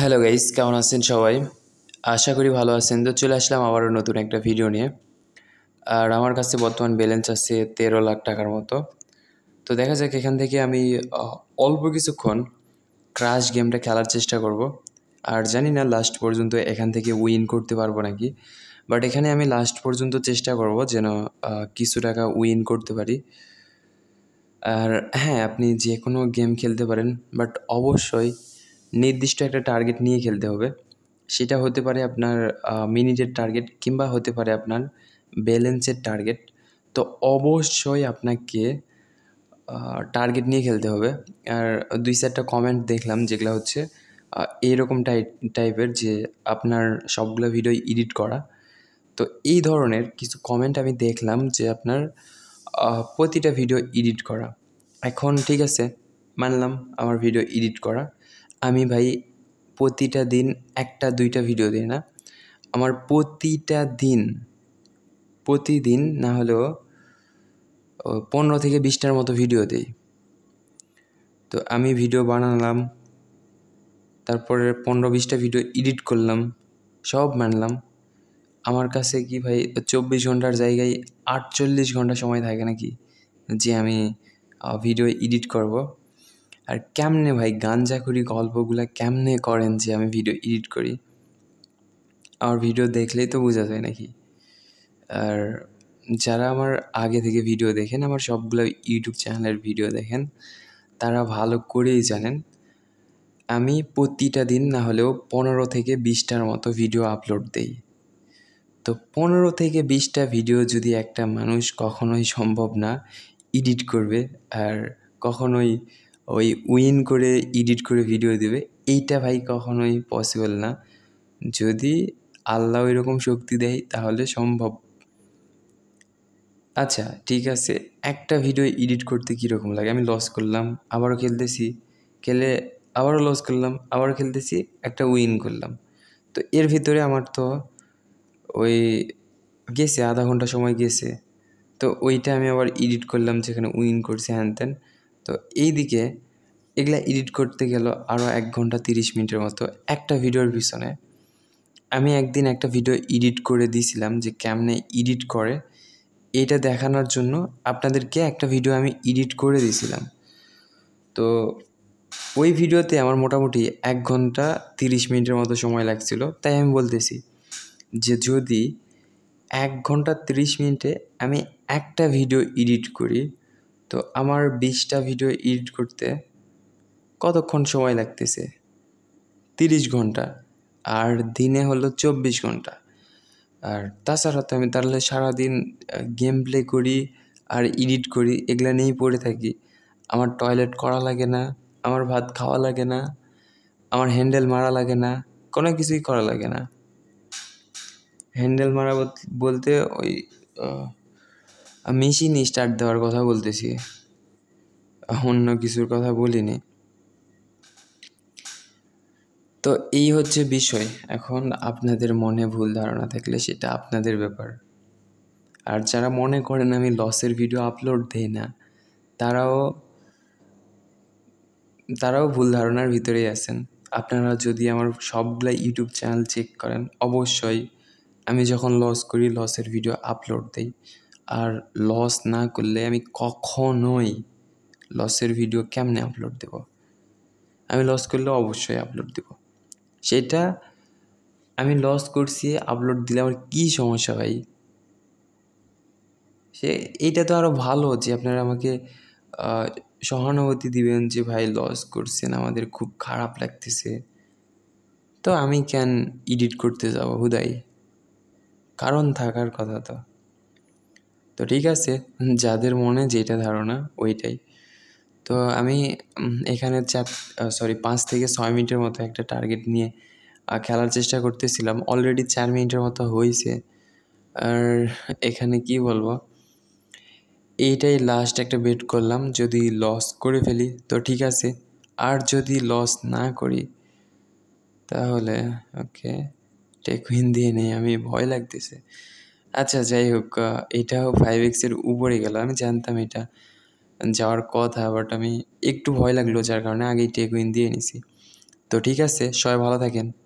hello guys কেমন আছেন সবাই আশা করি ভালো আছেন তো চলে আসলাম আবারও নতুন একটা ভিডিও নিয়ে আর আমার কাছে বর্তমান ব্যালেন্স আছে তেরো লাখ টাকার মতো তো দেখা যাক এখান থেকে আমি অল্প কিছুক্ষণ ক্রাশ গেমটা খেলার চেষ্টা করব আর জানি না লাস্ট পর্যন্ত এখান থেকে উইন করতে পারবো নাকি বাট এখানে আমি লাস্ট পর্যন্ত চেষ্টা করব যেন কিছু টাকা উইন করতে পারি আর হ্যাঁ আপনি যে কোনো গেম খেলতে পারেন বাট অবশ্যই নির্দিষ্ট একটা টার্গেট নিয়ে খেলতে হবে সেটা হতে পারে আপনার মিনিটের টার্গেট কিংবা হতে পারে আপনার ব্যালেন্সের টার্গেট তো অবশ্যই আপনাকে টার্গেট নিয়ে খেলতে হবে আর দুই চারটা কমেন্ট দেখলাম যেগুলো হচ্ছে এইরকম টাই টাইপের যে আপনার সবগুলো ভিডিও এডিট করা তো এই ধরনের কিছু কমেন্ট আমি দেখলাম যে আপনার প্রতিটা ভিডিও এডিট করা এখন ঠিক আছে মানলাম আমার ভিডিও এডিট করা আমি ভাই প্রতিটা দিন একটা দুইটা ভিডিও দিই না আমার প্রতিটা দিন প্রতিদিন না হলেও পনেরো থেকে বিশটার মতো ভিডিও দিই তো আমি ভিডিও বানালাম তারপরে পনেরো বিশটা ভিডিও এডিট করলাম সব মানলাম আমার কাছে কি ভাই চব্বিশ ঘন্টার জায়গায় আটচল্লিশ ঘন্টা সময় থাকে নাকি যে আমি ভিডিও এডিট করব আর কেমনে ভাই গান করি গল্পগুলা কেমনে করেন যে আমি ভিডিও এডিট করি আমার ভিডিও দেখলেই তো বোঝা যায় নাকি আর যারা আমার আগে থেকে ভিডিও দেখেন আমার সবগুলো ইউটিউব চ্যানেলের ভিডিও দেখেন তারা ভালো করেই জানেন আমি প্রতিটা দিন না হলেও পনেরো থেকে বিশটার মতো ভিডিও আপলোড দেই তো পনেরো থেকে বিশটা ভিডিও যদি একটা মানুষ কখনোই সম্ভব না এডিট করবে আর কখনোই ওই উইন করে এডিট করে ভিডিও দেবে এইটা ভাই কখনোই পসিবল না যদি আল্লাহ এরকম শক্তি দেয় তাহলে সম্ভব আচ্ছা ঠিক আছে একটা ভিডিও এডিট করতে কীরকম লাগে আমি লস করলাম আবারও খেলতেছি খেলে আবারও লস করলাম আবার খেলতেছি একটা উইন করলাম তো এর ভিতরে আমার তো ওই গেছে আধা ঘন্টা সময় গেছে তো ওইটা আমি আবার এডিট করলাম যেখানে উইন করছি হ্যান ত্যান তো এই দিকে এগুলা এডিট করতে গেল আরও এক ঘন্টা তিরিশ মিনিটের মতো একটা ভিডিওর পিছনে আমি একদিন একটা ভিডিও এডিট করে দিয়েছিলাম যে কেমনে এডিট করে এটা দেখানোর জন্য আপনাদেরকে একটা ভিডিও আমি এডিট করে দিয়েছিলাম তো ওই ভিডিওতে আমার মোটামুটি এক ঘন্টা তিরিশ মিনিটের মতো সময় লাগছিল তাই আমি বলতেছি যে যদি এক ঘন্টা তিরিশ মিনিটে আমি একটা ভিডিও এডিট করি তো আমার বিশটা ভিডিও এডিট করতে কতক্ষণ সময় লাগতেছে তিরিশ ঘন্টা আর দিনে হলো চব্বিশ ঘন্টা আর তাছাড়া তো আমি তাহলে সারাদিন গেম প্লে করি আর এডিট করি এগুলো নিয়েই পড়ে থাকি আমার টয়লেট করা লাগে না আমার ভাত খাওয়া লাগে না আমার হ্যান্ডেল মারা লাগে না কোনো কিছুই করা লাগে না হ্যান্ডেল মারা বলতে ওই মেশিন স্টার্ট দেওয়ার কথা বলতেছি অন্য কিছুর কথা বলিনি তো এই হচ্ছে বিষয় এখন আপনাদের মনে ভুল ধারণা থাকলে সেটা আপনাদের ব্যাপার আর যারা মনে করেন আমি লসের ভিডিও আপলোড দিই না তারাও তারাও ভুল ধারণার ভিতরেই আছেন আপনারা যদি আমার সবগুলা ইউটিউব চ্যানেল চেক করেন অবশ্যই আমি যখন লস করি লসের ভিডিও আপলোড দিই আর লস না করলে আমি কখনোই লসের ভিডিও কেমনে আপলোড দেব আমি লস করলে অবশ্যই আপলোড দেব সেটা আমি লস করছি আপলোড দিলে আমার কী সমস্যা ভাই সে এইটা তো আরও ভালো যে আপনারা আমাকে সহানুভূতি দিবেন যে ভাই লস করছেন আমাদের খুব খারাপ লাগতেছে তো আমি কেন এডিট করতে যাবো হুদাই কারণ থাকার কথা তো তো ঠিক আছে যাদের মনে যেটা ধারণা ওইটাই তো আমি এখানে চার সরি পাঁচ থেকে ছয় মিনিটের মতো একটা টার্গেট নিয়ে খেলার চেষ্টা করতেছিলাম অলরেডি চার মিনিটের মতো হয়েছে আর এখানে কি বলবো এইটাই লাস্ট একটা বেট করলাম যদি লস করে ফেলি তো ঠিক আছে আর যদি লস না করি তাহলে ওকে টেকুইন দিয়ে নেই আমি ভয় লাগতেছে আচ্ছা যাই হোক এটাও ফাইভ এক্সের উপরে গেল আমি জানতাম এটা যাওয়ার কথা বাট আমি একটু ভয় লাগলো যার কারণে আগেই টেক উইন দিয়ে নিছি তো ঠিক আছে সবাই ভালো থাকেন